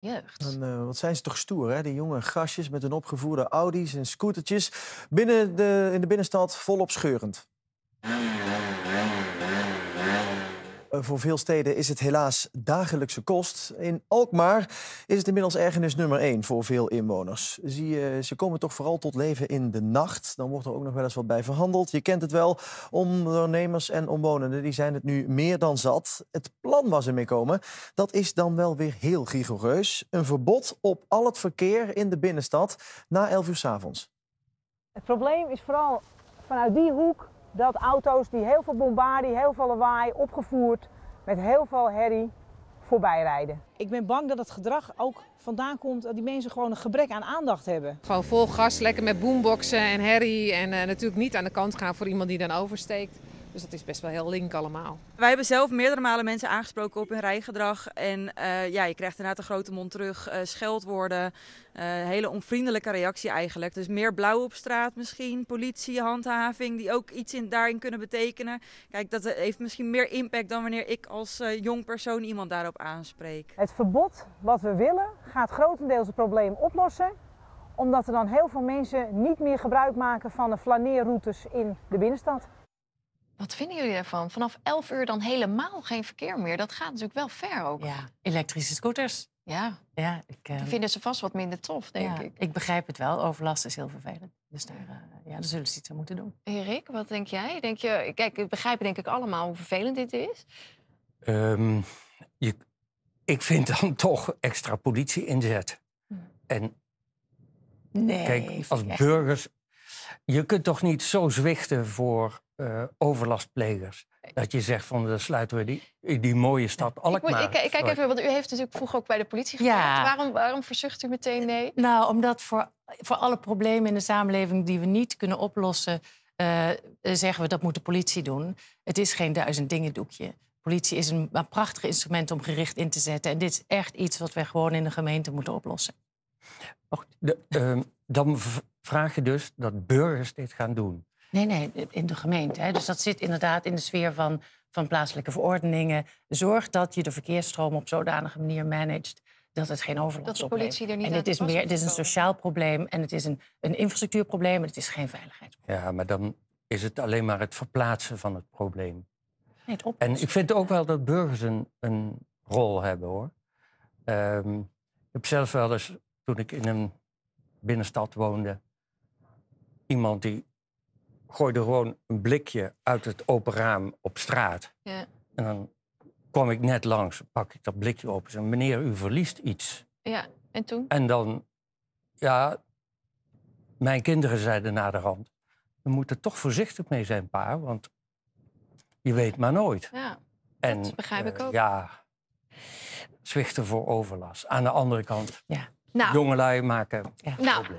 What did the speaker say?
jeugd. En, eh, wat zijn ze toch stoer, hè? Die jonge gastjes met hun opgevoerde Audi's en scootertjes. Binnen de, in de binnenstad volop scheurend. Eh, voor veel steden is het helaas dagelijkse kost. In Alkmaar is het inmiddels ergernis nummer één voor veel inwoners. Zie je, ze komen toch vooral tot leven in de nacht. Dan wordt er ook nog wel eens wat bij verhandeld. Je kent het wel, ondernemers en omwonenden die zijn het nu meer dan zat. Het plan waar ze mee komen, dat is dan wel weer heel rigoureus. Een verbod op al het verkeer in de binnenstad na 11 uur s avonds. Het probleem is vooral vanuit die hoek dat auto's die heel veel bombardie, heel veel lawaai, opgevoerd met heel veel herrie voorbij rijden. Ik ben bang dat het gedrag ook vandaan komt dat die mensen gewoon een gebrek aan aandacht hebben. Gewoon vol gas, lekker met boomboxen en herrie en eh, natuurlijk niet aan de kant gaan voor iemand die dan oversteekt. Dus dat is best wel heel link allemaal. Wij hebben zelf meerdere malen mensen aangesproken op hun rijgedrag. En eh, ja, je krijgt inderdaad de grote mond terug, uh, scheldwoorden, uh, hele onvriendelijke reactie eigenlijk. Dus meer blauw op straat misschien, politiehandhaving die ook iets in, daarin kunnen betekenen. Kijk, dat heeft misschien meer impact dan wanneer ik als jong persoon iemand daarop aanspreek. Het verbod wat we willen gaat grotendeels het probleem oplossen omdat er dan heel veel mensen niet meer gebruik maken van de flaneerroutes in de binnenstad. Wat vinden jullie daarvan? Vanaf 11 uur dan helemaal geen verkeer meer. Dat gaat natuurlijk wel ver ook. Ja, elektrische scooters. Ja, ja ik, ehm, vinden ze vast wat minder tof, denk ik. Ik begrijp het wel. Overlast is heel vervelend. Dus daar, eh, ja, daar zullen ze iets aan moeten doen. Erik, wat denk jij? Denk je, kijk, we begrijpen denk ik allemaal hoe vervelend dit is. Ehm, ik vind dan toch extra politie inzet. Hm. En nee, kijk, als burgers... Je kunt toch niet zo zwichten voor eh, overlastplegers. Eh, dat je zegt van, dan sluiten we die, die mooie eh, stad Alkmaar. Ik, ik, kijk even, want u heeft natuurlijk vroeger ook bij de politie gewerkt. Waarom, waarom verzucht u meteen nee? Nou, omdat voor, voor alle problemen in de samenleving die we niet kunnen oplossen... zeggen we dat moet de politie doen. Het is geen duizend dingen doekje. Politie is een, prachtig instrument om gericht in te zetten. En dit is echt iets wat wij gewoon in de gemeente moeten oplossen. De, ehm, dan vraag je dus dat burgers dit gaan doen. Nee, nee, in de gemeente. Hè. Dus dat zit inderdaad in de sfeer van, van plaatselijke verordeningen. Zorg dat je de verkeersstroom op zodanige manier managt dat het geen overlast oplevert. En het is, meer, het is een sociaal probleem en het is een, een infrastructuurprobleem... en het is geen veiligheidsprobleem. Ja, maar dan is het alleen maar het verplaatsen van het probleem. Nee, het en ik vind ook wel dat burgers een, een rol hebben, hoor. Um, ik heb zelf wel eens, toen ik in een binnenstad woonde... iemand die gooide gewoon een blikje uit het open raam op straat. Ja. En dan kwam ik net langs, pak ik dat blikje op en Meneer, u verliest iets. Ja, en toen? En dan, ja, mijn kinderen zeiden naderhand: We moeten toch voorzichtig mee zijn, pa, want je weet maar nooit. Ja, en, dat begrijp ik eh, ook. Ja, zwichten voor overlast. Aan de andere kant, ja. Nou. jongelui maken. Ja. Nou.